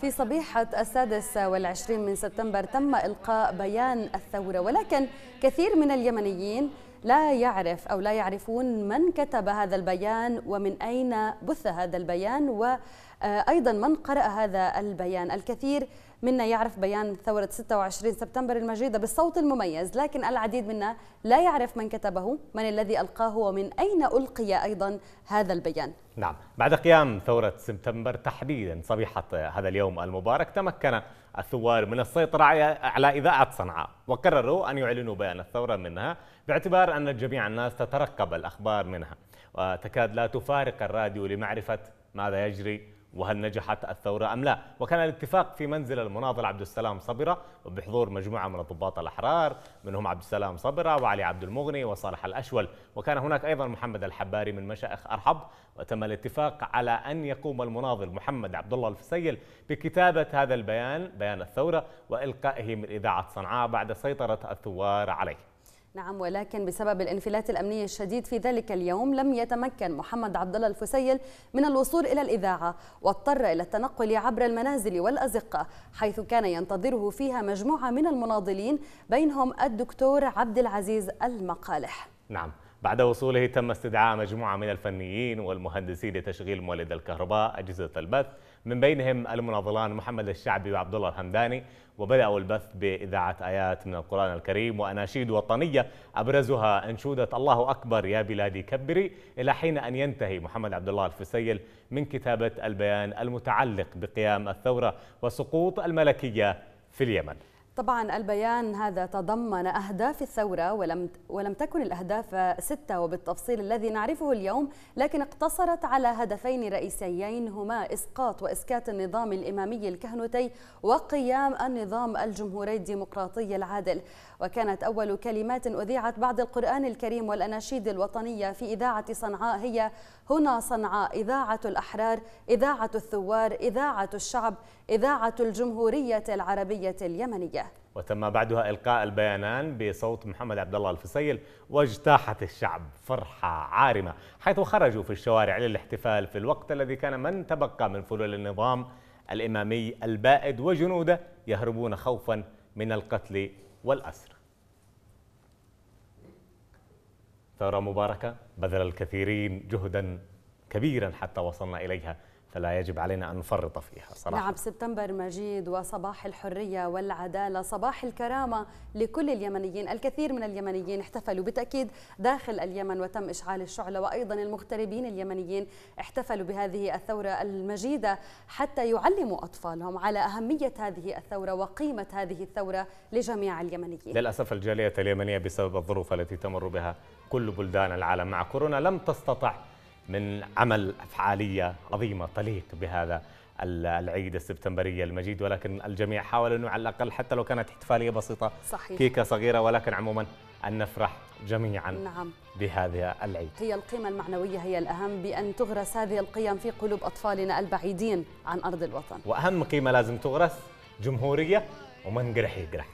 في صبيحة السادس والعشرين من سبتمبر تم إلقاء بيان الثورة ولكن كثير من اليمنيين لا يعرف أو لا يعرفون من كتب هذا البيان ومن أين بث هذا البيان وأيضا من قرأ هذا البيان الكثير منا يعرف بيان ثورة 26 سبتمبر المجيدة بالصوت المميز لكن العديد منا لا يعرف من كتبه من الذي ألقاه ومن أين ألقي أيضا هذا البيان نعم بعد قيام ثورة سبتمبر تحديدا صبيحة هذا اليوم المبارك تمكن الثوار من السيطرة على إذاعة صنعاء وقرروا أن يعلنوا بيان الثورة منها باعتبار أن جميع الناس تترقب الأخبار منها وتكاد لا تفارق الراديو لمعرفة ماذا يجري وهل نجحت الثورة أم لا وكان الاتفاق في منزل المناضل عبد السلام صبرة وبحضور مجموعة من الضباط الأحرار منهم عبد السلام صبرة وعلي عبد المغني وصالح الأشول وكان هناك أيضا محمد الحباري من مشائخ أرحب وتم الاتفاق على أن يقوم المناضل محمد عبد الله الفسيل بكتابة هذا البيان بيان الثورة وإلقائه من إذاعة صنعاء بعد سيطرة الثوار عليه نعم ولكن بسبب الانفلات الامني الشديد في ذلك اليوم لم يتمكن محمد عبد الله الفسيل من الوصول الى الاذاعه واضطر الى التنقل عبر المنازل والازقه حيث كان ينتظره فيها مجموعه من المناضلين بينهم الدكتور عبد العزيز المقالح. نعم بعد وصوله تم استدعاء مجموعة من الفنيين والمهندسين لتشغيل مولد الكهرباء أجهزة البث من بينهم المناضلان محمد الشعبي وعبد الله الحمداني وبدأوا البث بإذاعة آيات من القرآن الكريم وأناشيد وطنية أبرزها أنشودة الله أكبر يا بلادي كبري إلى حين أن ينتهي محمد عبد الله الفسيل من كتابة البيان المتعلق بقيام الثورة وسقوط الملكية في اليمن طبعا البيان هذا تضمن أهداف الثورة ولم ولم تكن الأهداف ستة وبالتفصيل الذي نعرفه اليوم لكن اقتصرت على هدفين رئيسيين هما إسقاط وإسكات النظام الإمامي الكهنوتي وقيام النظام الجمهوري الديمقراطي العادل وكانت أول كلمات أذيعت بعد القرآن الكريم والأناشيد الوطنية في إذاعة صنعاء هي هنا صنعاء إذاعة الأحرار إذاعة الثوار إذاعة الشعب إذاعة الجمهورية العربية اليمنية وتم بعدها إلقاء البيانان بصوت محمد عبد الله الفسيل واجتاحت الشعب فرحة عارمة حيث خرجوا في الشوارع للاحتفال في الوقت الذي كان من تبقى من فلول النظام الإمامي البائد وجنوده يهربون خوفا من القتل والأسر ثورة مباركة بذل الكثيرين جهدا كبيرا حتى وصلنا إليها فلا يجب علينا أن نفرط فيها صراحة نعم سبتمبر مجيد وصباح الحرية والعدالة صباح الكرامة لكل اليمنيين الكثير من اليمنيين احتفلوا بالتأكيد داخل اليمن وتم إشعال الشعلة وأيضا المغتربين اليمنيين احتفلوا بهذه الثورة المجيدة حتى يعلموا أطفالهم على أهمية هذه الثورة وقيمة هذه الثورة لجميع اليمنيين للأسف الجالية اليمنية بسبب الظروف التي تمر بها كل بلدان العالم مع كورونا لم تستطع من عمل فعالية عظيمة تليق بهذا العيد السبتمبرية المجيد ولكن الجميع حاول أنه على الأقل حتى لو كانت احتفالية بسيطة صحيح. كيكة صغيرة ولكن عموما أن نفرح جميعا نعم. بهذا العيد هي القيمة المعنوية هي الأهم بأن تغرس هذه القيم في قلوب أطفالنا البعيدين عن أرض الوطن وأهم قيمة لازم تغرس جمهورية ومن قرح يقرح